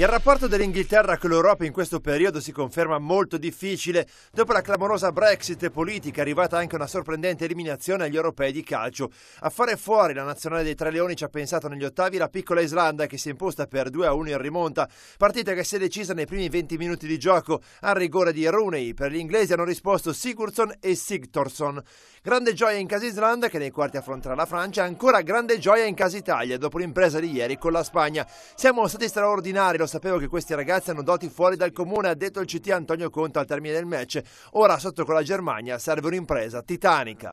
Il rapporto dell'Inghilterra con l'Europa in questo periodo si conferma molto difficile. Dopo la clamorosa Brexit politica è arrivata anche una sorprendente eliminazione agli europei di calcio. A fare fuori la nazionale dei Tre Leoni ci ha pensato negli ottavi la piccola Islanda che si è imposta per 2-1 in rimonta, partita che si è decisa nei primi 20 minuti di gioco al rigore di Rooney. Per gli inglesi hanno risposto Sigurdsson e Sigtorsson. Grande gioia in casa Islanda che nei quarti affronterà la Francia, ancora grande gioia in casa Italia dopo l'impresa di ieri con la Spagna. Siamo stati straordinari, lo sapevo che questi ragazzi hanno doti fuori dal comune, ha detto il CT Antonio Conte al termine del match. Ora sotto con la Germania serve un'impresa titanica.